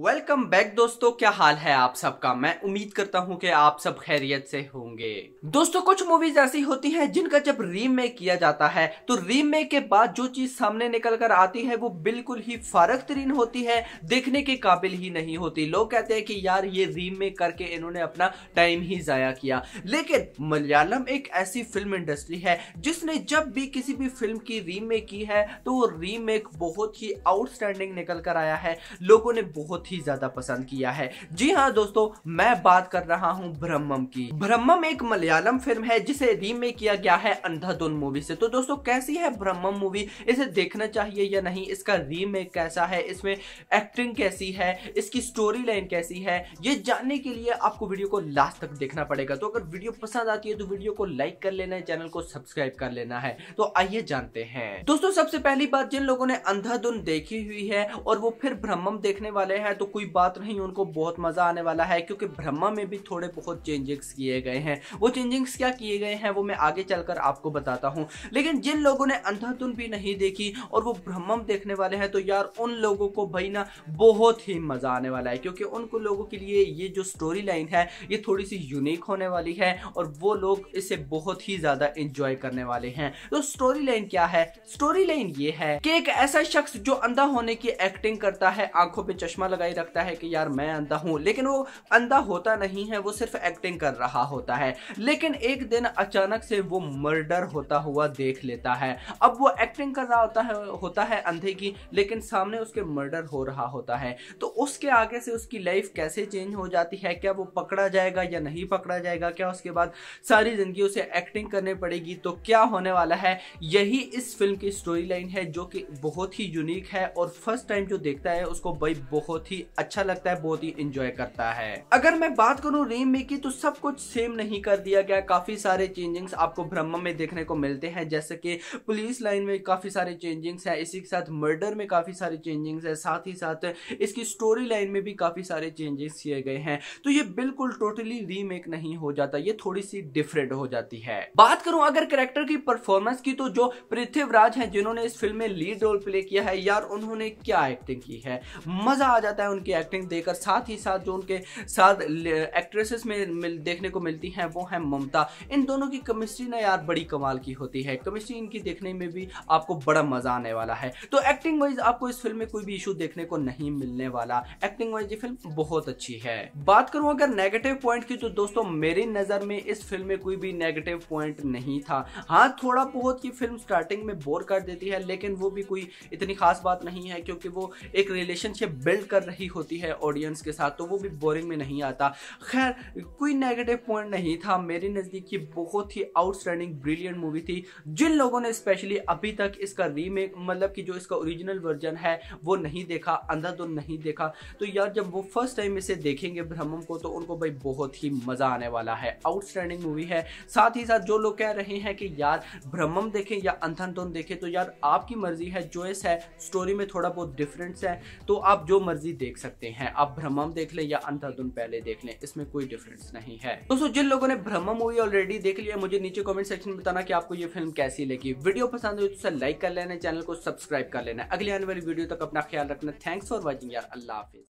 welcome back दोस्तों क्या हाल है आप सबका मैं उम्मीद करता हूं कि आप सब खैरियत से होंगे दोस्तों कुछ मूवीज ऐसी होती हैं जिनका जब रीमेक किया जाता है तो रीमेक के बाद जो चीज सामने निकल कर आती है वो बिल्कुल ही फारक तरीन होती है देखने के काबिल ही नहीं होती लोग कहते हैं कि यार ये रीमेक करके इन्होंने अपना टाइम ही जया किया लेकिन मलयालम एक ऐसी फिल्म इंडस्ट्री है जिसने जब भी किसी भी फिल्म की रीमेक की है तो वो रीमेक बहुत ही आउटस्टैंडिंग निकल कर आया है लोगों ने बहुत बहुत ही ज्यादा पसंद किया है जी हाँ दोस्तों मैं बात कर रहा हूँ ब्रह्मम की ब्रह्मम एक मलयालम फिल्म है जिसे रीमेक किया गया है अंधाधुन मूवी से तो दोस्तों कैसी है ब्रह्मम मूवी इसे देखना चाहिए या नहीं इसका रीमेक कैसा है इसमें एक्टिंग कैसी है इसकी स्टोरी लाइन कैसी है ये जानने के लिए आपको वीडियो को लास्ट तक देखना पड़ेगा तो अगर वीडियो पसंद आती है तो वीडियो को लाइक कर लेना है चैनल को सब्सक्राइब कर लेना है तो आइए जानते हैं दोस्तों सबसे पहली बात जिन लोगों ने अंधाधुन देखी हुई है और वो फिर ब्रह्मम देखने वाले हैं तो कोई बात नहीं उनको बहुत मज़ा आने वाला है क्योंकि ब्रह्मा में भी थोड़े बहुत चेंजिंग्स किए गए हैं वो चेंजिंग्स क्या किए गए हैं वो मैं आगे चलकर आपको बताता हूँ लेकिन जिन लोगों ने अंधाधुन भी नहीं देखी और वो ब्रह्मम देखने वाले हैं तो यार उन लोगों को भाई ना बहुत ही मज़ा आने वाला है क्योंकि उनको लोगों के लिए ये जो स्टोरी लाइन है ये थोड़ी सी यूनिक होने वाली है और वो लोग इसे बहुत ही ज़्यादा इंजॉय करने वाले हैं तो स्टोरी लाइन क्या है स्टोरी लाइन ये है कि एक ऐसा शख्स जो अंधा होने की एक्टिंग करता है आंखों पे चश्मा लगाई रखता है कि यार मैं अंधा हूँ लेकिन वो अंधा होता नहीं है वो सिर्फ एक्टिंग कर रहा होता है लेकिन एक दिन अचानक से वो मर्डर होता हुआ देख लेता है अब वो एक्टिंग कर रहा होता है होता है अंधे की लेकिन सामने उसके मर्डर हो रहा होता है तो उसके आगे से उसकी लाइफ कैसे चेंज हो जाती है क्या वो पकड़ा जाएगा या नहीं पकड़ा जाएगा क्या उसके बाद सारी ज़िंदगी उसे एक्टिंग करनी पड़ेगी तो क्या होने वाला है यही इस फिल्म की स्टोरी लाइन है जो कि बहुत ही यूनिक है और फर्स्ट टाइम जो देखता है उसको भाई बहुत बहुत ही अच्छा लगता है बहुत ही इंजॉय करता है अगर मैं बात करूँ रीमेक की तो सब कुछ सेम नहीं कर दिया गया काफी सारे चेंजिंग्स आपको ब्रह्म में देखने को मिलते हैं जैसे कि पुलिस लाइन में काफी सारे चेंजिंग्स है इसी के साथ मर्डर में काफी सारे चेंजिंग्स है साथ ही साथ इसकी स्टोरी लाइन में भी काफी सारे चेंजेस किए गए हैं तो ये बिल्कुल टोटली रीमेक नहीं हो जाता ये थोड़ी सी डिफरेंट हो जाती है बात करूं अगर करेक्टर की परफॉर्मेंस की तो जो पृथ्वीराज है जिन्होंने इस फिल्म में लीड रोल प्ले किया है यार उन्होंने क्या एक्टिंग की है मजा आ जाता जाता है उनकी एक्टिंग देकर साथ ही साथ जो उनके साथ एक्ट्रेसेस में मिल, देखने को मिलती हैं वो है ममता इन दोनों की केमिस्ट्री ना यार बड़ी कमाल की होती है केमिस्ट्री इनकी देखने में भी आपको बड़ा मजा आने वाला है तो एक्टिंग वाइज आपको इस फिल्म में कोई भी इशू देखने को नहीं मिलने वाला एक्टिंग वाइज ये फिल्म बहुत अच्छी है बात करूं अगर नेगेटिव पॉइंट की तो दोस्तों मेरी नजर में इस फिल्म में कोई भी नेगेटिव पॉइंट नहीं था हाँ थोड़ा बहुत की फिल्म स्टार्टिंग में बोर कर देती है लेकिन वो भी कोई इतनी खास बात नहीं है क्योंकि वो एक रिलेशनशिप बिल्ड कर कर रही होती है ऑडियंस के साथ तो वो भी बोरिंग में नहीं आता खैर कोई नेगेटिव पॉइंट नहीं था मेरे नज़दीक की बहुत ही आउटस्टैंडिंग ब्रिलियंट मूवी थी जिन लोगों ने स्पेशली अभी तक इसका रीमेक मतलब कि जो इसका ओरिजिनल वर्जन है वो नहीं देखा तो नहीं देखा तो यार जब वो फर्स्ट टाइम इसे देखेंगे ब्रह्मम को तो उनको भाई बहुत ही मज़ा आने वाला है आउटस्टैंडिंग मूवी है साथ ही साथ जो लोग कह रहे हैं कि यार ब्रह्मम देखें या अंधाधुन देखें तो यार आपकी मर्जी है जो है स्टोरी में थोड़ा बहुत डिफरेंस है तो आप जो मर्जी भी देख सकते हैं आप भ्रमम देख लें या अंधाधुन पहले देख लें इसमें कोई डिफरेंस नहीं है दोस्तों जिन लोगों ने भ्रमम मूवी ऑलरेडी देख लिया मुझे नीचे कमेंट सेक्शन में बताना की आपको ये फिल्म कैसी लगी वीडियो पसंद हो तो लाइक कर लेना चैनल को सब्सक्राइब कर लेना अगले आने वाली वीडियो तक अपना ख्याल रखना थैंक्स फॉर वॉचिंग यार अल्लाह हाफिज